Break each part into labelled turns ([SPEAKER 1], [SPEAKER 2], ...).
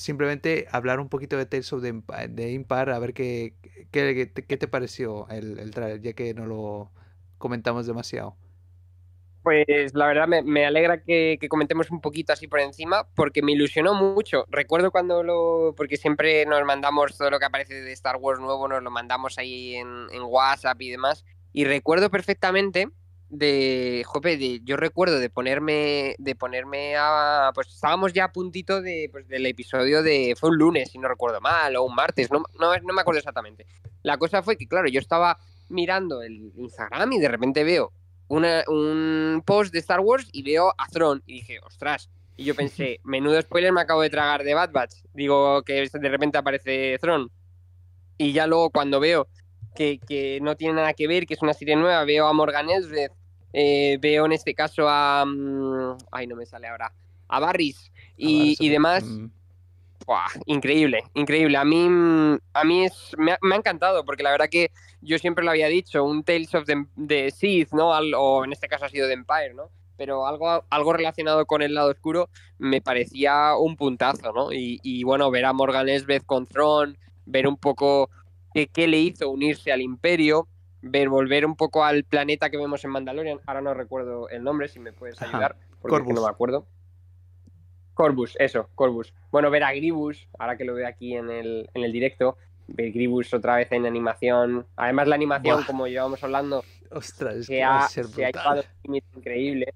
[SPEAKER 1] simplemente hablar un poquito de Tales of the de em-, ah, Impar, a ver qué, qué, te pareció el, trailer, ya que no lo comentamos demasiado.
[SPEAKER 2] Pues la verdad me, alegra que, que, comentemos un poquito así por encima, porque me ilusionó mucho. Recuerdo cuando lo. Porque siempre nos mandamos todo lo que aparece de Star Wars nuevo, nos lo mandamos ahí en, en WhatsApp y demás. Y recuerdo perfectamente de, jope, de, yo recuerdo de ponerme, de ponerme a, pues estábamos ya a puntito de, pues, del episodio de, fue un lunes, si no recuerdo mal, o un martes, no, no, me acuerdo exactamente. La cosa fue que, claro, yo estaba mirando el Instagram y de repente veo una, un post de Star Wars y veo a throne y dije, ostras, y yo pensé, menudo spoiler me acabo de tragar de Bad Batch, digo que de repente aparece throne Y ya luego cuando veo que, que, no tiene nada que ver, que es una serie nueva. Veo a Morgan Elsbeth eh, veo en este caso a. Mm, ay, no me sale ahora. A Barris y, y demás. Mm. increíble, increíble. A mí, mm, a mí es, me, ha, encantado, porque la verdad que yo siempre lo había dicho, un Tales of the, Sith, ¿no? o en este caso ha sido The Empire, ¿no? Pero algo, algo relacionado con el lado oscuro me parecía un puntazo, ¿no? Y, bueno, ver a Morgan Esbeth con Tron, ver un poco qué le hizo unirse al imperio, ver, volver un poco al planeta que vemos en Mandalorian. Ahora no recuerdo el nombre, si me puedes ayudar, porque no me acuerdo. Corbus, eso, Corbus. Bueno, ver a Gribus, ahora que lo veo aquí en el, directo, ver Gribus otra vez en animación. Además, la animación, como llevamos hablando, se, ha, llevado un increíble.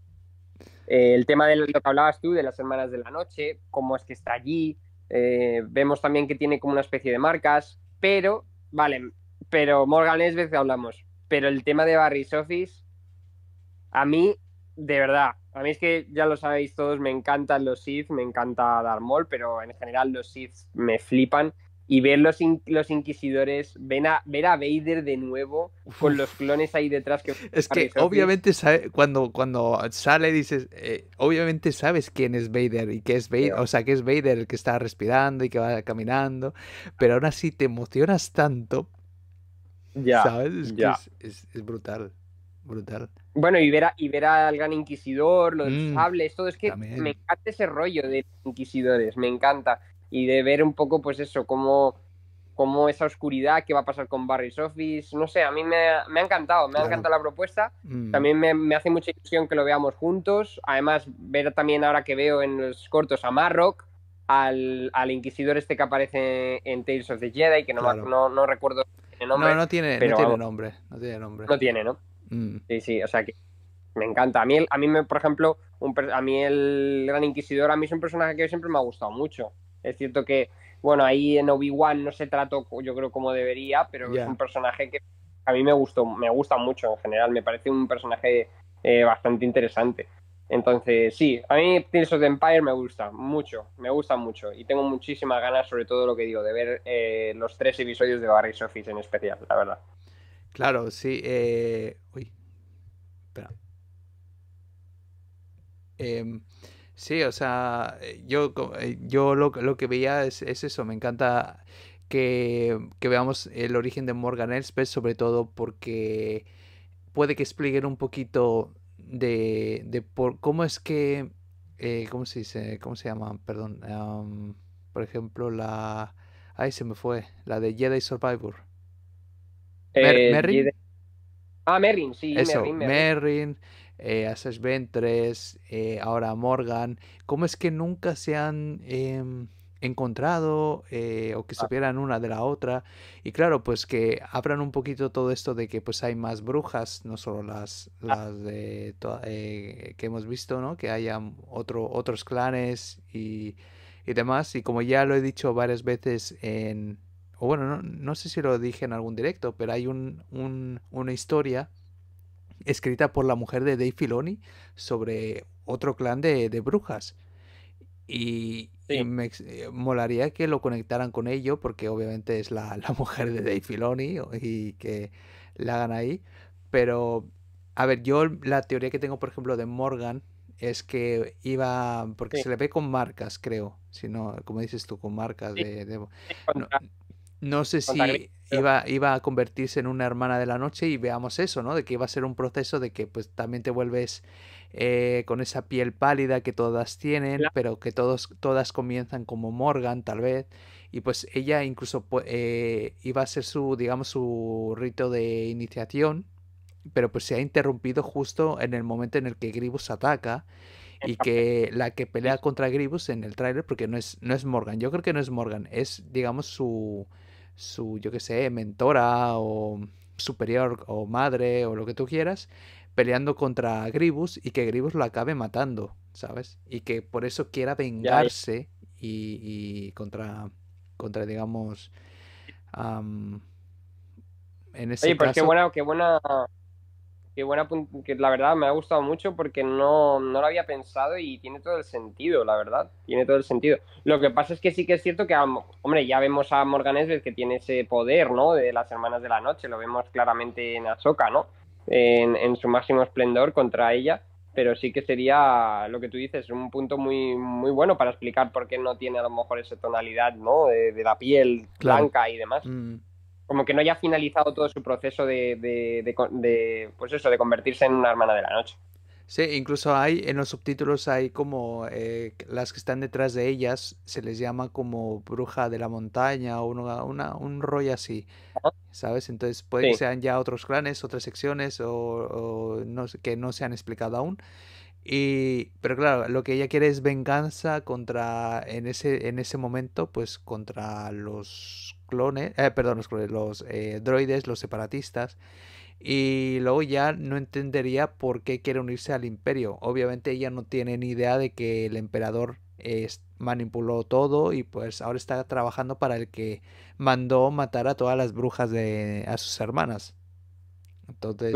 [SPEAKER 2] Eh, el tema de lo que hablabas tú, de las hermanas de la noche, cómo es que está allí. Eh, vemos también que tiene como una especie de marcas, pero, vale, pero Morgan veces hablamos. Pero el tema de Barry Sofis, a mí, de verdad, a mí es que ya lo sabéis todos, me encantan los Sith, me encanta Darmol, pero en general los Sith me flipan. Y ver los, los inquisidores, a ver a Vader de nuevo con los clones ahí detrás. Que es que obviamente
[SPEAKER 1] cuando, cuando sale dices, eh, obviamente sabes quién es Vader y que es Vader, o sea, que es Vader el que está respirando y que va caminando, pero aún así te emocionas tanto ya. ¿Sabes? Es, es, brutal. Brutal.
[SPEAKER 2] Bueno, y ver, a, y al gran inquisidor, los mm, sables, todo es que me encanta ese rollo de inquisidores, me encanta. Y de ver un poco, pues eso, cómo, cómo esa oscuridad que va a pasar con Barry's Office, no sé, a mí me, me ha encantado, me ha encantado la propuesta. Mm. También me, me, hace mucha ilusión que lo veamos juntos. Además, ver también ahora que veo en los cortos a Marrock, al, inquisidor este que aparece en Tales of the Jedi, que no, no, recuerdo el nombre. No, no tiene, no tiene nombre. No tiene nombre. No tiene, ¿no? Mm. Sí, sí, o sea que me encanta. A mí, a mí me, por ejemplo, un, a mí el Gran Inquisidor a mí es un personaje que siempre me ha gustado mucho. Es cierto que, bueno, ahí en Obi-Wan no se trató, yo creo, como debería, pero es un personaje que a mí me gustó, me gusta mucho en general. Me parece un personaje eh, bastante interesante. Entonces, sí, a mí Tales of the Empire me gusta mucho, me gusta mucho y tengo muchísimas ganas, sobre todo lo que digo, de ver eh, los tres episodios de Barry's Office en especial, la verdad.
[SPEAKER 1] Claro, sí. Eh, uy, espera. Em, sí, o sea, yo, eh, yo lo, lo que veía es, eso, me encanta que, que, veamos el origen de Morgan Elspeth, sobre todo porque puede que expliquen un poquito de, de por, cómo es que, eh, ¿cómo se dice? ¿Cómo se llama? Perdón. por ejemplo, la... Ay, se me fue. La de Jedi Survivor. Mer eh,
[SPEAKER 2] Ah, Merrin, sí. Eso, Merrin.
[SPEAKER 1] Eh, Ventres, eh, ahora Morgan. ¿Cómo es que nunca se han em, encontrado eh, o que ah. supieran una de la otra. Y claro, pues que abran un poquito todo esto de que pues hay más brujas, no solo las, ah. las de eh, que hemos visto, ¿no? Que haya otro, otros clanes y, demás. Y como ya lo he dicho varias veces en... O bueno, no, no sé si lo dije en algún directo, pero hay un, una historia escrita por la mujer de Dave Filoni sobre otro clan de, de brujas. Y, me eh, molaría que lo conectaran con ello, porque obviamente es la, mujer de Dave Filoni y que la hagan ahí. Pero, a ver, yo la teoría que tengo, por ejemplo, de Morgan es que iba. Porque se le ve con marcas, creo. Si no, como dices tú, con marcas de. No, sé si iba, iba a convertirse en una hermana de la noche y veamos eso, ¿no? De que iba a ser un proceso de que pues también te vuelves eh, con esa piel pálida que todas tienen, pero que todos, todas comienzan como Morgan, tal vez. Y pues ella incluso eh, iba a ser su, digamos, su rito de iniciación, pero pues se ha interrumpido justo en el momento en el que Gribus ataca y que la que pelea contra Gribus en el tráiler, porque no es, no es Morgan, yo creo que no es Morgan, es digamos su, su yo que sé, mentora o superior o madre o lo que tú quieras, peleando contra Gribus y que Gribus lo acabe matando, ¿sabes? Y que por eso quiera vengarse y, contra, contra, digamos, en ese Oye, pero caso... qué buena,
[SPEAKER 2] qué buena, qué buena, que la verdad me ha gustado mucho porque no, no lo había pensado y tiene todo el sentido, la verdad, tiene todo el sentido. Lo que pasa es que sí que es cierto que, hombre, ya vemos a Morgan Esbeth que tiene ese poder, ¿no? De las Hermanas de la Noche, lo vemos claramente en Ahsoka, ¿no? en, su máximo esplendor contra ella, pero sí que sería lo que tú dices, un punto muy, muy bueno para explicar por qué no tiene a lo mejor esa tonalidad ¿no? de, la piel blanca y demás. Mm. Como que no haya finalizado todo su proceso de, de, de, pues eso, de convertirse en una hermana de la noche.
[SPEAKER 1] Sí, incluso hay, en los subtítulos hay como eh, las que están detrás de ellas, se les llama como bruja de la montaña o una, un rollo así, ¿sabes? Entonces puede que sean ya otros clanes, otras secciones o, que no se han explicado aún. Y, pero claro, lo que ella quiere es venganza contra, en ese, en ese momento, pues contra los clones, eh, perdón, los, eh, droides, los separatistas y luego ya no entendería por qué quiere unirse al imperio. Obviamente ella no tiene ni idea de que el emperador manipuló todo y pues ahora está trabajando para el que mandó matar a todas las brujas de a sus hermanas. Entonces,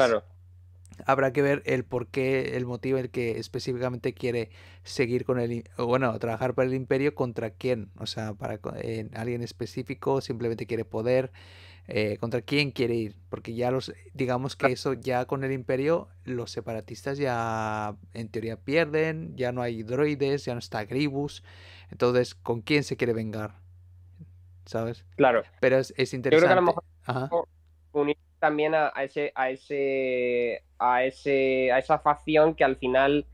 [SPEAKER 1] habrá que ver el por qué, el motivo el que específicamente quiere seguir con el, bueno, trabajar para el imperio contra quién, o sea, para alguien específico, simplemente quiere poder. Eh, contra quién quiere ir, porque ya los, digamos que eso ya con el imperio, los separatistas ya en teoría pierden, ya no hay droides, ya no está Gribus, entonces, ¿con quién se quiere vengar? ¿Sabes? Claro. Pero es, es interesante.
[SPEAKER 2] unir también a, ese, a ese, a ese, a esa facción que al final,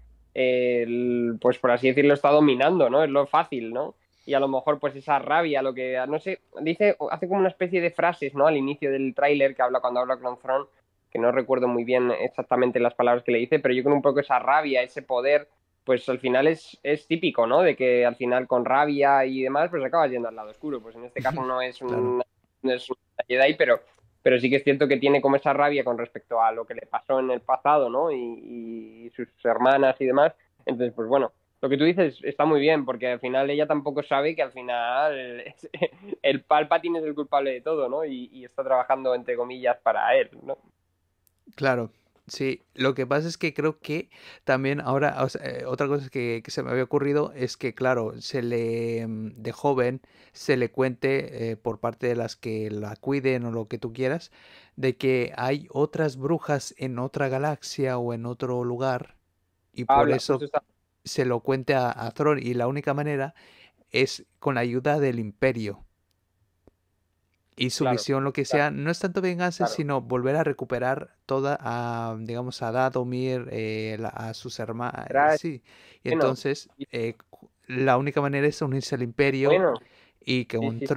[SPEAKER 2] pues por así decirlo, está dominando, ¿no? Es lo fácil, ¿no? y a lo mejor pues esa rabia, lo que, no sé, dice, hace como una especie de frases, ¿no? Al inicio del tráiler que habla cuando habla con throne que no recuerdo muy bien exactamente las palabras que le dice, pero yo creo un poco esa rabia, ese poder, pues al final es, es típico, ¿no? De que al final con rabia y demás, pues acaba yendo al lado oscuro, pues en este caso no es un, no es pero pero sí que es cierto que tiene como esa rabia con respecto a lo que le pasó en el pasado, ¿no? y sus hermanas y demás. Entonces, pues bueno, lo que tú dices está muy bien, porque al final ella tampoco sabe que al final el Palpatine es el culpable de todo, ¿no? Y, está trabajando, entre comillas, para él, ¿no?
[SPEAKER 1] Claro. Sí, lo que pasa es que creo que también ahora, eh, otra cosa que, se me había ocurrido es que, claro, se le, mm, de joven, se le cuente eh, por parte de las que la cuiden o lo que tú quieras, de que hay otras brujas en otra galaxia o en otro lugar y por eso se lo cuente a, a y la única manera es con la ayuda del imperio. Y su misión lo que sea, no es tanto venganza, sino volver a recuperar toda, a, ah, digamos, a Dadomir, eh, a sus hermanas, eh, Y entonces, eh, la única manera es unirse al imperio y que un sí.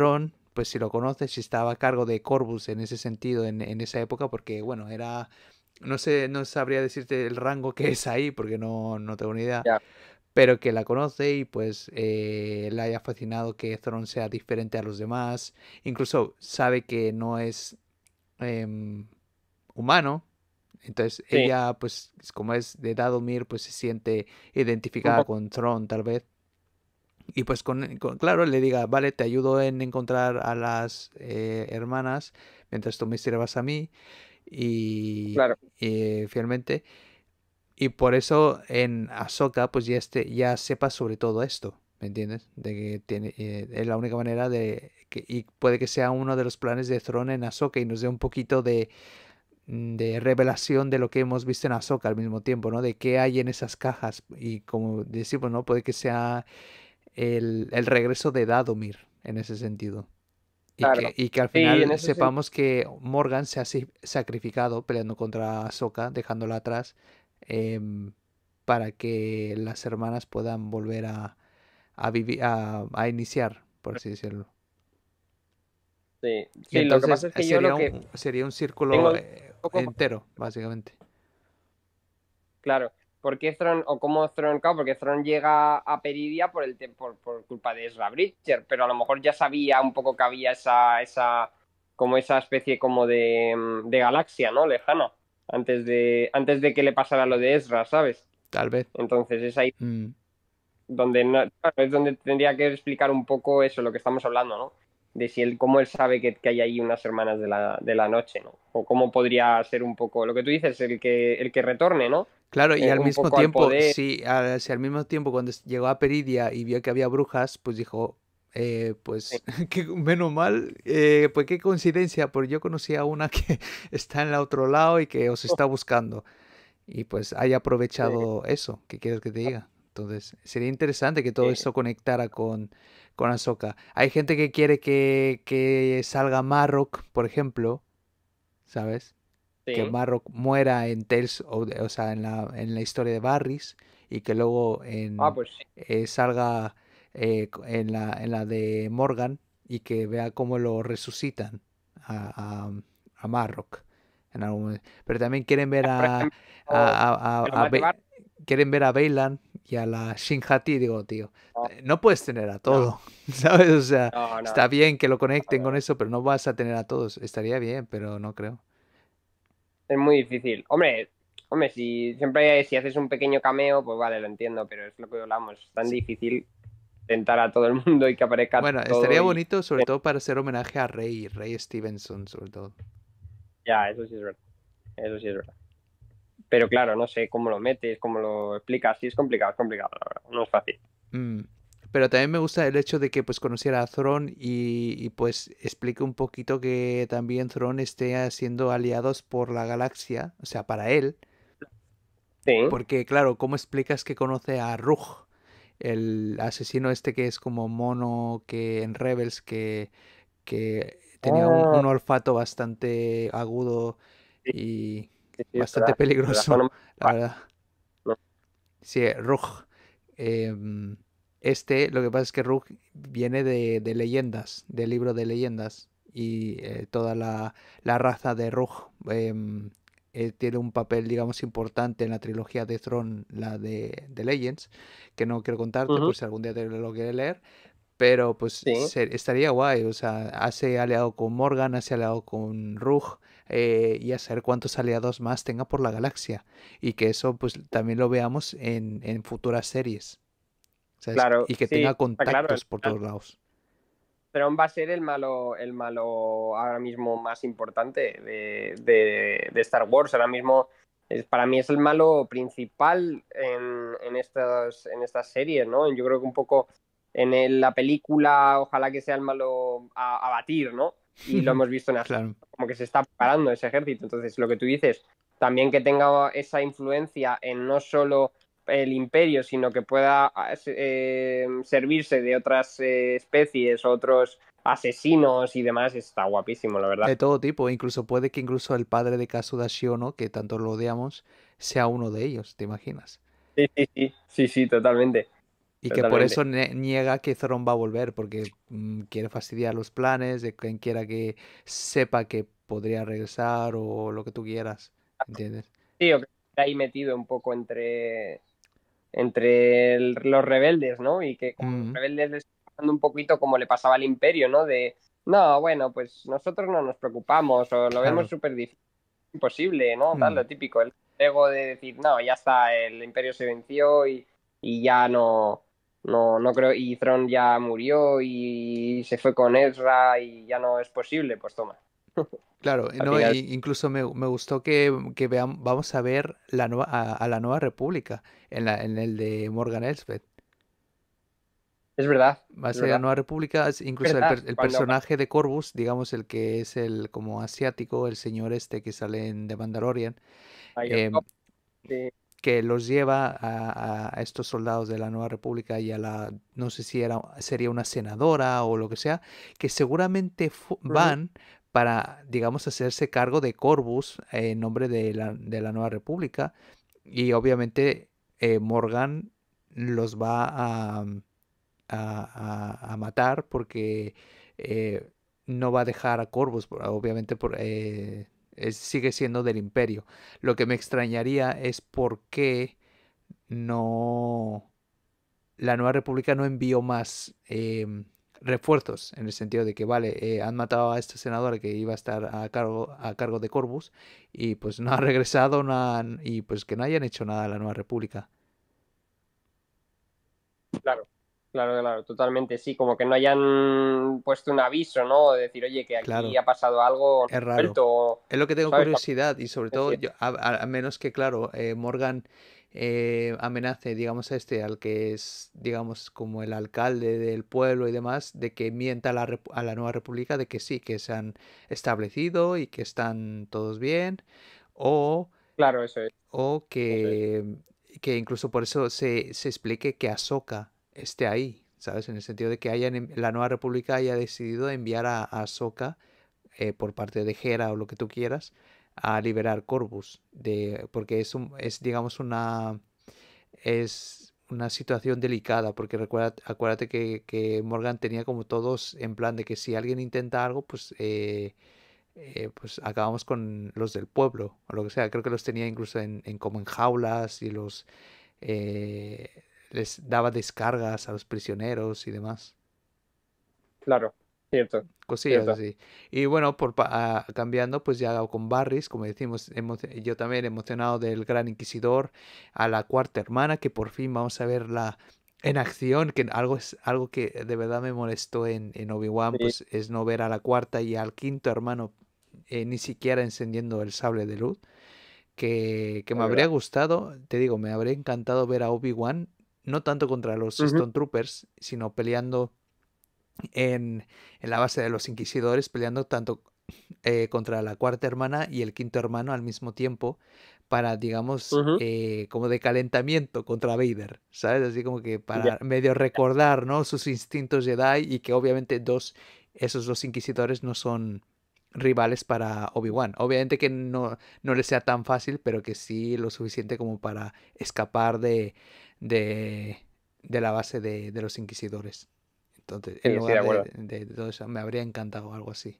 [SPEAKER 1] pues si lo conoces, si estaba a cargo de Corvus en ese sentido, en, en esa época, porque, bueno, era no sé, no sabría decirte el rango que es ahí, porque no, no tengo ni idea. Pero que la conoce y pues eh, le haya fascinado que Thron este sea diferente a los demás. Incluso sabe que no es em, humano. Entonces ella, pues, como es de Dadomir, pues se siente identificada con Thron, tal vez. Y pues, eh, con, claro, le diga, vale, te ayudo en encontrar a las eh, hermanas, mientras tú me sirvas a mí y eh, finalmente Y por eso en Ahsoka pues ya, este, ya sepa sobre todo esto, ¿me entiendes? De que tiene, eh, es la única manera de... Que, y puede que sea uno de los planes de Throne en Ahsoka y nos dé un poquito de, mm, de revelación de lo que hemos visto en Ahsoka al mismo tiempo, ¿no? De qué hay en esas cajas. Y como decimos, ¿no? Puede que sea el, el regreso de Dadomir en ese sentido y que al final sepamos que Morgan se ha sacrificado peleando contra Soka, dejándola atrás, em, para que las hermanas puedan volver a, a, iniciar, por así decirlo.
[SPEAKER 2] Sí, entonces,
[SPEAKER 1] sería un círculo eh, entero, básicamente.
[SPEAKER 2] Claro, ¿Por qué Throne, o cómo throne claro, porque throne llega a Peridia por, el, por, por culpa de Ezra Bridger, pero a lo mejor ya sabía un poco que había esa, esa como esa especie como de, mm, de galaxia, ¿no? Lejana, antes de, antes de que le pasara lo de Ezra, ¿sabes? Tal vez. Entonces es ahí mm. donde, no, es donde tendría que explicar un poco eso, lo que estamos hablando, ¿no? de si él, cómo él sabe que, hay ahí unas hermanas de la, de la, noche, ¿no? O cómo podría ser un poco, lo que tú dices, el que, el que retorne, ¿no? Claro, y eh, al mismo tiempo, sí,
[SPEAKER 1] si al mismo tiempo cuando llegó a Peridia y vio que había brujas, pues dijo, eh, pues menos mal, eh, pues qué coincidencia, porque yo conocí a una que está en el otro lado y que os está buscando. Y pues haya aprovechado eso, que quieres que te diga. Entonces, sería interesante que todo esto conectara con, con Ahsoka. Hay gente que quiere que, salga Marrock, por ejemplo, ¿sabes? Que Marrock muera en Tales, o sea, en la, en la historia de Barris, y que luego ah, en, pues eh, salga eh, en, la, en la de Morgan y que vea cómo lo resucitan a, a, En algún Pero también quieren ver a, quieren ver a Bailan y a la Hati digo, tío, ah. no puedes tener a todo, ¿sabes? O sea, está bien que lo conecten con eso, pero no vas a tener a todos. Estaría bien, pero no creo.
[SPEAKER 2] Es muy difícil. Hombre, hombre, si siempre si haces un pequeño cameo, pues vale, lo entiendo, pero es lo que hablamos, es tan difícil tentar a todo el mundo y que aparezca Bueno, estaría bonito
[SPEAKER 1] sobre todo para hacer homenaje a Rey, Rey Stevenson sobre todo.
[SPEAKER 2] Ya, eso sí es verdad. Eso sí es verdad pero claro, no sé cómo lo metes, cómo lo explicas, sí es complicado, es complicado, la verdad, no es fácil.
[SPEAKER 1] Mm, pero también me gusta el hecho de que pues conociera a Thron y, pues explique un poquito que también Thron esté siendo aliados por la galaxia, o sea, para él. Sí. Porque claro, ¿cómo explicas que conoce a Rug? El asesino este que es como mono que en Rebels que, tenía un ah. olfato bastante agudo y bastante peligroso, la, ah, verdad. Sí, eh, Rug. Em, este, lo que pasa es que Rug viene de, leyendas, del libro de leyendas, y eh, toda la, raza de Rug em, eh, tiene un papel, digamos, importante en la trilogía de Throne, la de, de Legends, que no quiero contarte, pues si algún día te lo quieres leer, pero pues estaría guay, o sea, hace aliado con Morgan, hace aliado con Rug, eh, y a saber cuántos aliados más tenga por la galaxia. Y que eso pues también lo veamos en, futuras series. y que tenga contactos por todos lados.
[SPEAKER 2] Pero va a ser el malo, el malo ahora mismo más importante de, Star Wars. Ahora mismo para mí es el malo principal en, estas, en series, ¿no? Yo creo que un poco en la película, ojalá que sea el malo a batir, ¿no? y lo hemos visto en como que se está parando ese ejército. Entonces, lo que tú dices, también que tenga esa influencia en no solo el imperio, sino que pueda eh, servirse de otras eh, especies, otros asesinos y demás, está guapísimo, la verdad. De todo
[SPEAKER 1] tipo, incluso puede que incluso el padre de Kazuda Shiono, que tanto lo odiamos, sea uno de ellos, ¿te imaginas?
[SPEAKER 2] Sí, sí, sí, sí, sí totalmente. Y que por eso
[SPEAKER 1] niega que Zoron va a volver, porque mm, quiere fastidiar los planes de quien quiera que sepa que podría regresar o lo que tú quieras. ¿Entiendes?
[SPEAKER 2] Sí, o que está ahí metido un poco entre, entre los rebeldes, ¿no? Y que los rebeldes les un poquito como le pasaba al imperio, ¿no? De, no, bueno, pues nosotros no nos preocupamos o lo vemos súper difícil, imposible, ¿no? lo mm. típico, el ego de decir, no, ya está, el imperio se venció y, y ya no, no, no creo, y Tron ya murió y se fue con Ezra y ya no es posible, pues toma. Claro,
[SPEAKER 1] incluso me, me, gustó que, que veamos, vamos a ver la a, la Nueva República en, la, en el de Morgan Elsbeth.
[SPEAKER 2] Es verdad. Va a ser la Nueva República, incluso el, personaje
[SPEAKER 1] de Corvus, digamos el que es el como asiático, el señor este que sale en The Mandalorian que los lleva a, estos soldados de la Nueva República y a la, no sé si era, sería una senadora o lo que sea, que seguramente van para, digamos, hacerse cargo de Corbus en nombre de la, Nueva República. Y obviamente eh, Morgan los va a, mm, matar porque eh, no va a dejar a Corbus, obviamente por, eh, sigue siendo del imperio. Lo que me extrañaría es por qué no... La Nueva República no envió más em, refuerzos, en el sentido de que, vale, eh, han matado a este senador que iba a estar a cargo, a cargo de Corvus y pues no ha regresado y pues que no hayan hecho nada a la Nueva República.
[SPEAKER 2] Claro. Claro, claro, totalmente, sí, como que no hayan puesto un aviso, ¿no? De decir, oye, que aquí ha pasado algo. Es raro. es lo que tengo curiosidad
[SPEAKER 1] y sobre todo, a, menos que, claro, eh, Morgan eh, amenace, digamos, a este, al que es, digamos, como el alcalde del pueblo y demás, de que mienta a la, nueva república de que sí, que se han establecido y que están todos bien, o... Claro, eso es. O que, que incluso por eso se, se explique que azoca esté ahí, ¿sabes? En el sentido de que hayan, em, la nueva república haya decidido enviar a, a eh, por parte de Hera o lo que tú quieras a liberar Corvus, de, porque es, es digamos una es una situación delicada, porque recuerda, acuérdate que, Morgan tenía como todos en plan de que si alguien intenta algo, pues, eh, eh, pues acabamos con los del pueblo o lo que sea. Creo que los tenía incluso en, como en jaulas y los les daba descargas a los prisioneros y demás.
[SPEAKER 2] Claro, cierto. Cosillas así.
[SPEAKER 1] Y bueno, por ah, cambiando, pues ya con Barris, como decimos, yo también emocionado del Gran Inquisidor, a la cuarta hermana, que por fin vamos a verla en acción, que algo es algo que de verdad me molestó en, Obi-Wan, pues es no ver a la cuarta y al quinto hermano eh, ni siquiera encendiendo el sable de luz. Que, que me habría gustado, te digo, me habría encantado ver a Obi-Wan no tanto contra los Stone Troopers, sino peleando en, la base de los Inquisidores, peleando tanto eh, contra la cuarta hermana y el quinto hermano al mismo tiempo, para, digamos, eh, como de calentamiento contra Vader, ¿sabes? Así como que para medio recordar, ¿no? Sus instintos Jedi y que obviamente dos, esos dos Inquisidores no son rivales para Obi-Wan. Obviamente que no, no le sea tan fácil, pero que sí lo suficiente como para escapar de, de, la base de, los inquisidores. Entonces, me habría encantado algo así.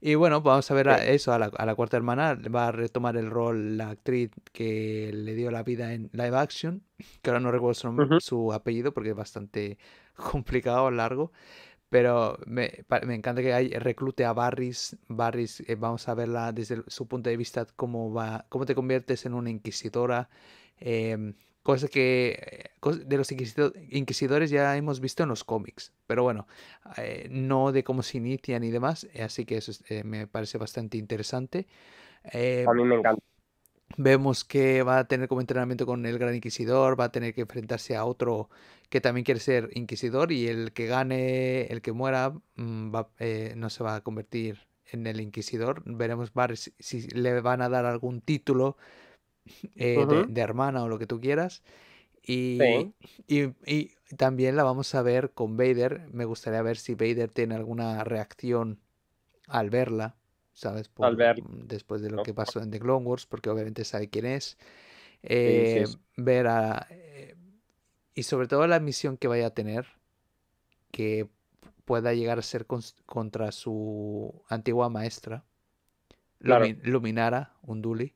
[SPEAKER 1] Y bueno, vamos a ver eso, a la, cuarta hermana. Va a retomar el rol la actriz que le dio la vida en live action, que ahora no recuerdo su, su apellido porque es bastante complicado, largo. Pero me, encanta que hay, reclute a Barris. Barris, eh, vamos a verla desde su punto de vista, cómo, va, cómo te conviertes en una inquisidora. Em, cosa que de los inquisidores ya hemos visto en los cómics, pero bueno, eh, no de cómo se inician y demás, eh, así que eso me parece bastante interesante. a mí em, me encanta. Vemos que va a tener como entrenamiento con el Gran Inquisidor, va a tener que enfrentarse a otro que también quiere ser Inquisidor y el que gane, el que muera, mm, eh, no se va a convertir en el Inquisidor. Veremos si, le van a dar algún título eh, de, hermana o lo que tú quieras. Y, y, y, también la vamos a ver con Vader. Me gustaría ver si Vader tiene alguna reacción al verla. ¿sabes? Mm, después de lo que pasó en The Clone Wars, porque obviamente sabe quién es. Eh, ver a, eh, y sobre todo la misión que vaya a tener, que pueda llegar a ser contra su antigua maestra, claro. Luminara, Unduli.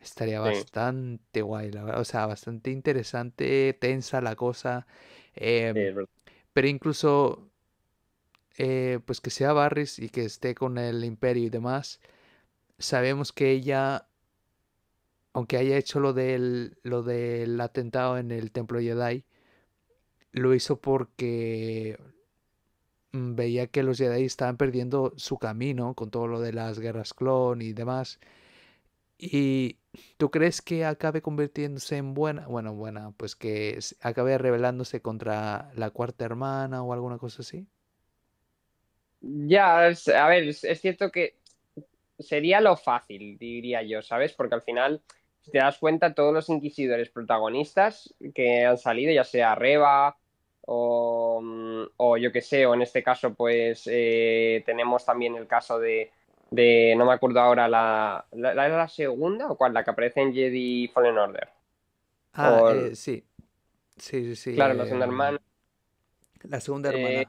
[SPEAKER 1] Estaría bastante guay, O sea, bastante interesante, tensa la cosa. Em, pero incluso eh, pues que sea Barris y que esté con el imperio y demás, sabemos que ella, aunque haya hecho lo del, lo del atentado en el templo Jedi, lo hizo porque mm, veía que los Jedi estaban perdiendo su camino con todo lo de las guerras clon y demás. ¿Y tú crees que acabe convirtiéndose en buena? Bueno, buena, pues que acabe rebelándose contra la cuarta hermana o alguna cosa así.
[SPEAKER 2] Ya, a ver, es cierto que sería lo fácil, diría yo, ¿sabes? Porque al final, si te das cuenta, todos los inquisidores protagonistas que han salido, ya sea Reba o, yo qué sé, o en este caso, pues eh, tenemos también el caso de, no me acuerdo ahora, la, la, la, segunda o cuál, la que aparece en Jedi Fallen Order. Ah, eh,
[SPEAKER 1] sí. Sí, sí, sí. Claro, la segunda eh, hermana.
[SPEAKER 2] La segunda hermana.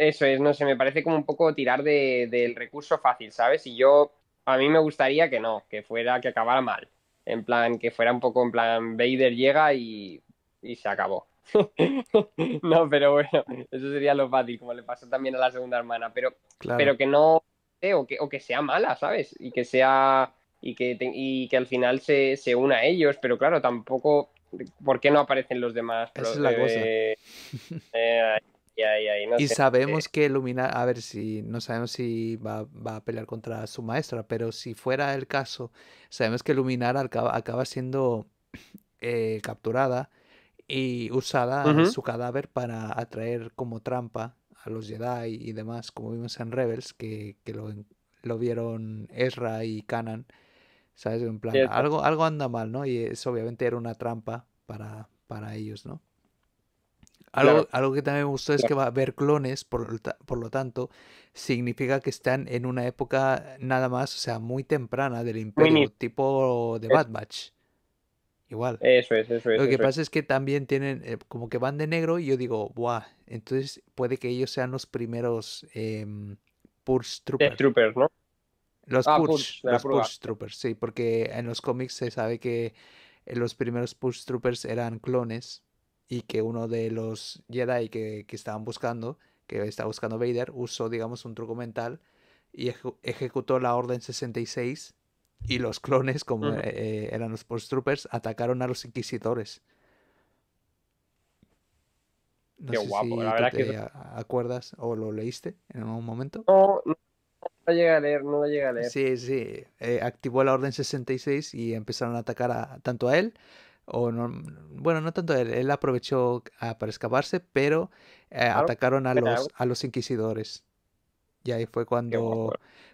[SPEAKER 2] Eso es, no sé, me parece como un poco tirar de, del recurso fácil, ¿sabes? Y yo, a mí me gustaría que no, que fuera, que acabara mal. En plan, que fuera un poco en plan, Vader llega y, se acabó. no, pero bueno, eso sería lo fácil, como le pasó también a la segunda hermana, pero, pero que no, o, que, o que sea mala, ¿sabes? Y que sea, y que, y que al final se, se una a ellos, pero claro, tampoco, ¿por qué no aparecen los demás? Esa es la eh, cosa. Eh, y sabemos eh
[SPEAKER 1] que Luminar, a ver si no sabemos si va, a pelear contra su maestra, pero si fuera el caso, sabemos que Luminar acaba, siendo eh, capturada y usada su cadáver para atraer como trampa a los Jedi y demás, como vimos en Rebels, que, lo, vieron Ezra y Kanan. ¿Sabes? En plan, algo, algo anda mal, ¿no? Y eso obviamente era una trampa para, para ellos, ¿no? Algo, que también me gustó es que va a ver clones, por, lo tanto, significa que están en una época nada más, o sea, muy temprana del imperio, tipo de Bad Igual.
[SPEAKER 2] Eso es, eso es. Lo que pasa
[SPEAKER 1] es. que también tienen, eh, como que van de negro y yo digo, ¡buah! Entonces puede que ellos sean los primeros eh, em, Troopers. Los ah, push, los Troopers, sí, porque en los cómics se sabe que eh, los primeros push Troopers eran clones y que uno de los Jedi que, estaban buscando, que estaba buscando Vader, usó, digamos, un truco mental y ejecutó la Orden 66 y los clones, como eh, eran los Post Troopers, atacaron a los Inquisidores. No Qué sé guapo, si acuerdas o lo leíste en algún momento.
[SPEAKER 2] No, no, llega a leer, no llega a leer. Sí, sí,
[SPEAKER 1] eh, activó la Orden 66 y empezaron a atacar a, tanto a él bueno, no tanto él, él aprovechó para escaparse, pero eh, atacaron a los, a los inquisidores. Y ahí fue cuando,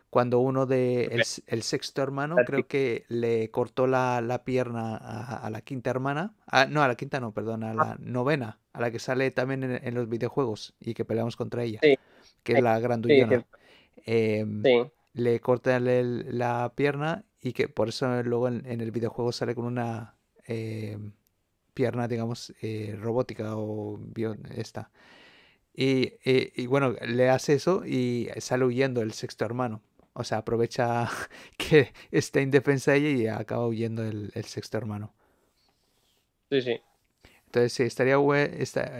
[SPEAKER 1] cuando uno de el, sexto hermano creo que le cortó la, pierna a, la quinta hermana. Ah, no, a la quinta no, perdón, a ah. la novena, a la que sale también en, los videojuegos y que peleamos contra ella, que es la grandullona. Em, le cortan la pierna y que por eso luego en el videojuego sale con una Em, pierna, digamos, eh, robótica o esta. Eh, y, bueno, le hace eso y sale huyendo el sexto hermano. O sea, aprovecha que está indefensa ella y acaba huyendo el, sexto hermano. Sí, sí. Entonces estaría,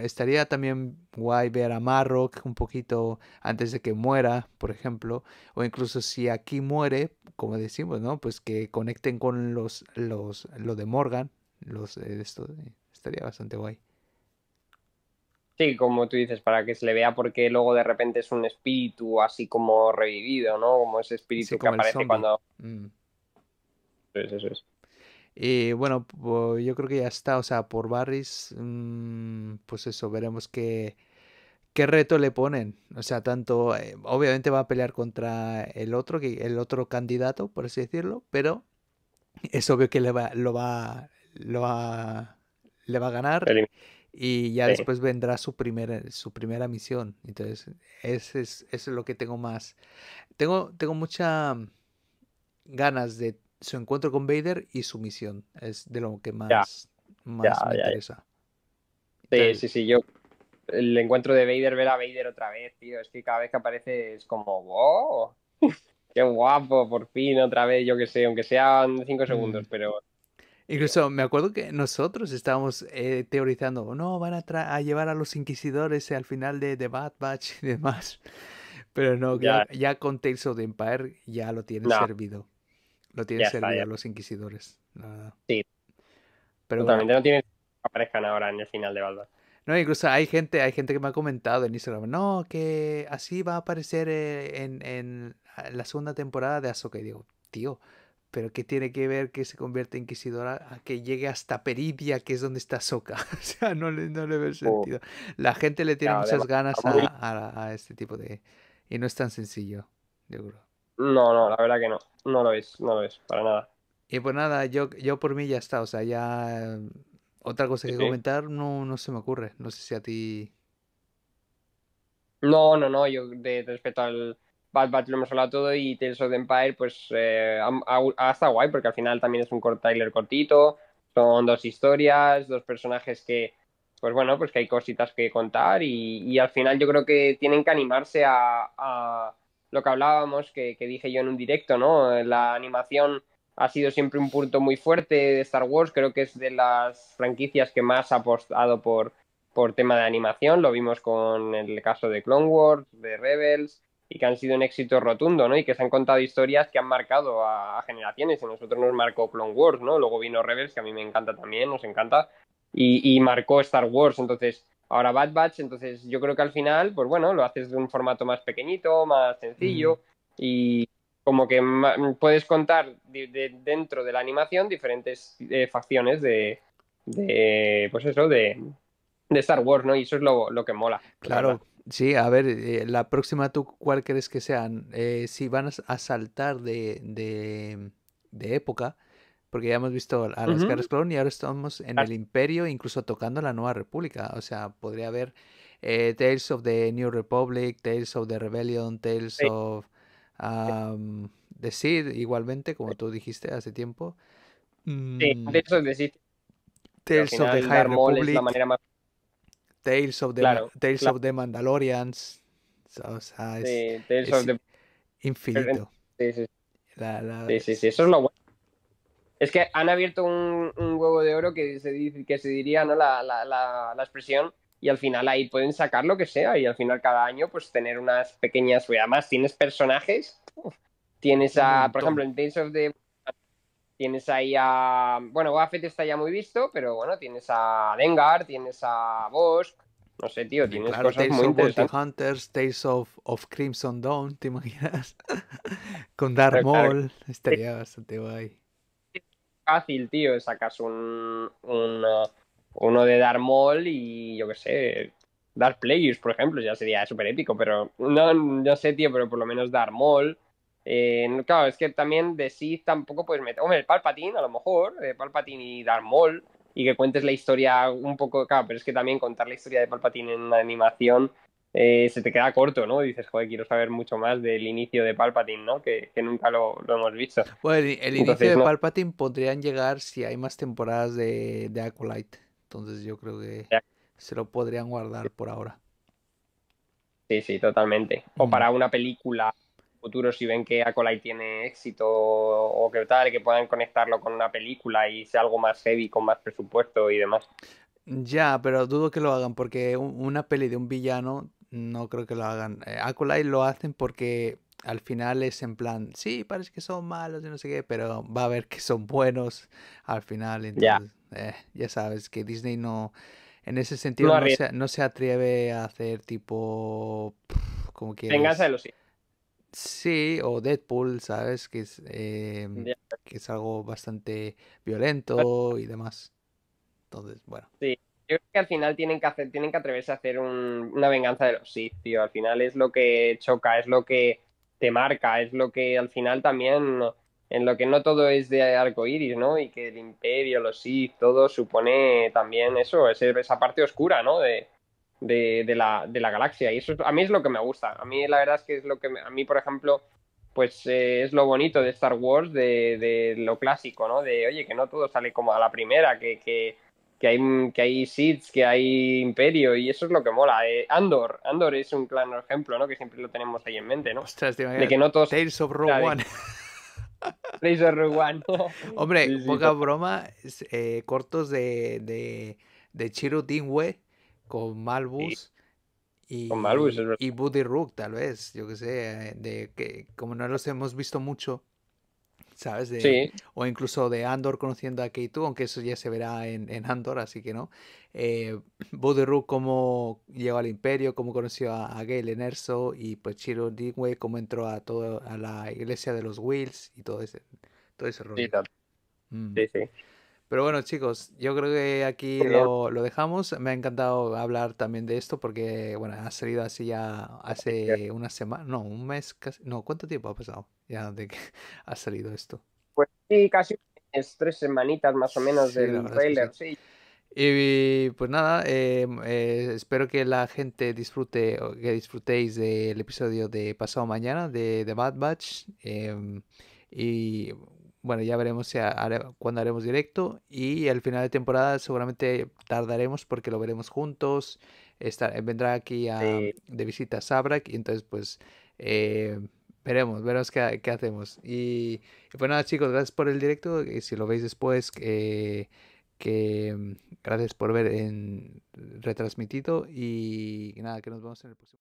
[SPEAKER 1] estaría también guay ver a Marrock un poquito antes de que muera, por ejemplo, o incluso si aquí muere, como decimos, ¿no? Pues que conecten con los, los, lo de Morgan, los esto. Eh, estaría bastante guay.
[SPEAKER 2] Sí, como tú dices, para que se le vea porque luego de repente es un espíritu así como revivido, ¿no? Como ese espíritu que aparece cuando... Mm. Pues eso es,
[SPEAKER 1] Y eh, bueno, yo creo que ya está. O sea, por Barris, mm, pues eso, veremos qué, qué reto le ponen. O sea, tanto, eh, obviamente va a pelear contra el otro, el otro candidato, por así decirlo, pero es obvio que le va, lo va, lo va, le va a ganar. y ya después vendrá su primera, su primera misión. Entonces, eso es, lo que tengo más. Tengo, tengo mm, ganas de su encuentro con Vader y su misión. Es de lo que más, me interesa.
[SPEAKER 2] sí, sí, sí, yo. El encuentro de Vader, ver a Vader otra vez, tío. Es que cada vez que aparece es como, wow, qué guapo, por fin, otra vez, yo que sé, aunque sean cinco mm. segundos, pero
[SPEAKER 1] Incluso me acuerdo que nosotros estábamos eh, teorizando, no, van a, llevar a los inquisidores al final de The Bad Batch y demás. Pero no, ya, con Tales of the Empire ya lo tienen servido. Lo tienen servido a los inquisidores. Sí. Pero también no
[SPEAKER 2] tienen aparezcan ahora en el final de Bad Batch.
[SPEAKER 1] No, incluso hay gente, hay gente que me ha comentado en Instagram, no, que así va a aparecer eh, en, la segunda temporada de Ahsoka. Y digo, tío, pero que tiene que ver que se convierte en inquisidora a que llegue hasta Peridia, que es donde está Soca. o sea, no le, no le oh. sentido. La gente le tiene muchas ganas a, este tipo de... Y no es tan sencillo, seguro.
[SPEAKER 2] No, no, la verdad que no. No lo es, no lo es, para nada. Y pues nada, yo,
[SPEAKER 1] yo por mí ya está, o sea, ya... Em, otra cosa que comentar no, no se me ocurre. No sé si a ti...
[SPEAKER 2] No, no, no, yo de, respecto al Bad lo hemos hablado todo y Tales of the Empire pues hasta eh, ha, guay porque al final también es un trailer cortito, son dos historias, dos personajes que pues bueno, pues que hay cositas que contar y, al final yo creo que tienen que animarse a, lo que hablábamos, que, dije yo en un directo, ¿no? La animación ha sido siempre un punto muy fuerte de Star Wars, creo que es de las franquicias que más ha apostado por, por tema de animación, lo vimos con el caso de Clone Wars, de Rebels, y que han sido un éxito rotundo, ¿no? Y que se han contado historias que han marcado a, generaciones. Y nosotros nos marcó Clone Wars, ¿no? Luego vino Rebels, que a mí me encanta también, nos encanta. Y, marcó Star Wars, entonces ahora Bad Batch, entonces yo creo que al final, pues bueno, lo haces de un formato más pequeñito, más sencillo mm. y como que puedes contar dentro de la animación diferentes eh, facciones de, pues eso, de, Star Wars, ¿no? Y eso es lo, lo que mola. Claro.
[SPEAKER 1] Sí, a ver, eh, la próxima tú, ¿cuál crees que sean? Eh, si van a saltar de, de, época, porque ya hemos visto a las uh Clone y ahora estamos en el Imperio, incluso tocando la Nueva República. O sea, podría haber eh, Tales of the New Republic, Tales of the Rebellion, Tales of um, The Seed, igualmente, como tú dijiste hace tiempo. sí, mm. Tales
[SPEAKER 2] of the Seed. Tales of the High Republic. la manera más
[SPEAKER 1] Tales of the, Mandalorians. es, sí, Tales of the...
[SPEAKER 2] infinito. Sí, sí. sí, eso es lo bueno. Es que han abierto un, huevo de oro que se, que se diría ¿no? La, expresión y al final ahí pueden sacar lo que sea y al final cada año pues tener unas pequeñas... Pues, además tienes personajes, tienes a, por ejemplo, en Tales of the Tienes ahí a. Bueno, Buffett está ya muy visto, pero bueno, tienes a Dengar, tienes a Bosk, No sé, tío, tienes cosas muy interesantes.
[SPEAKER 1] Hunters, Tales of, of, Crimson Dawn, ¿te imaginas? Con Darth Maul, estaría bastante guay.
[SPEAKER 2] Es fácil, tío, sacas un, uh, uno de Darth Maul y yo qué sé, Dark Players, por ejemplo, ya sería súper épico, pero no, no sé, tío, pero por lo menos Darth Maul eh, claro, es que también de sí tampoco puedes meter. Hombre, el Palpatine, a lo mejor, de eh, Palpatine y Darth Maul, y que cuentes la historia un poco. Claro, pero es que también contar la historia de Palpatine en una animación eh, se te queda corto, ¿no? Dices, joder, quiero saber mucho más del inicio de Palpatine, ¿no? Que, nunca lo, hemos visto. Bueno, el, inicio de
[SPEAKER 1] Palpatine podrían llegar si hay más temporadas de, de Acolyte. Entonces yo creo que se lo podrían guardar por ahora.
[SPEAKER 2] Sí, sí, totalmente. O para una película futuro si ven que Acolyte tiene éxito o que tal, que puedan conectarlo con una película y sea algo más heavy, con más presupuesto y demás.
[SPEAKER 1] Ya, pero dudo que lo hagan porque una peli de un villano no creo que lo hagan. Eh, Acolyte lo hacen porque al final es en plan, sí, parece que son malos y no sé qué, pero va a ver que son buenos al final. Entonces, eh, ya sabes que Disney no, en ese sentido, no, se, no se, atreve a hacer tipo... como quieras Sí, o Deadpool, ¿sabes? Que es, em, que es algo bastante violento y demás. Entonces, bueno.
[SPEAKER 2] Sí, yo creo que al final tienen que, hacer, tienen que atreverse a hacer un, una venganza de los Sith, tío. Al final es lo que choca, es lo que te marca, es lo que al final también en lo que no todo es de arco iris, ¿no? Y que el imperio, los Sith, todo supone también eso, esa parte oscura, ¿no? De, de, la, de la galaxia. Y eso a mí es lo que me gusta. A mí la verdad es que es lo que a mí, por ejemplo, pues eh, es lo bonito de Star Wars, de, lo clásico, ¿no? De, oye, que no todo sale como a la primera, que, que, hay, que hay Seeds, que hay Imperio, y eso es lo que mola. Eh, Andor, Andor es un claro ejemplo, ¿no? Que siempre lo tenemos ahí en mente, ¿no? de que no todos...
[SPEAKER 1] Tales of Rogue One.
[SPEAKER 2] Hombre, poca
[SPEAKER 1] broma, cortos de, de, de con Malbus y, y Buddy Rook, tal vez, yo que sé, de que como no los hemos visto mucho, ¿sabes? De, O incluso de Andor conociendo a k aunque eso ya se verá en, Andor, así que no. Eh, Buddy Rook, cómo llegó al Imperio, cómo conoció a, a Enerso Erso y pues Chiro Dingway, cómo entró a, todo, a la iglesia de los Wills y todo ese, todo ese rollo. Mm. sí, sí. Pero bueno, chicos, yo creo que aquí lo, dejamos. Me ha encantado hablar también de esto porque, bueno, ha salido así ya hace una semana, no, un mes casi. No, ¿cuánto tiempo ha pasado ya de que ha salido esto?
[SPEAKER 2] Pues sí, casi tres semanitas más o menos del trailer, sí.
[SPEAKER 1] Y pues nada, eh, eh, espero que la gente disfrute, que disfrutéis del episodio de pasado mañana de The Bad Batch. Em, y bueno, ya veremos si cuándo haremos directo. Y al final de temporada seguramente tardaremos porque lo veremos juntos. Eh, vendrá aquí de visita Sabrak y entonces pues eh, veremos, veremos qué, hacemos. Y, bueno pues nada chicos, gracias por el directo. Y si lo veis después, eh, que mm, gracias por ver en retransmitido. Y nada, que nos vemos en el próximo.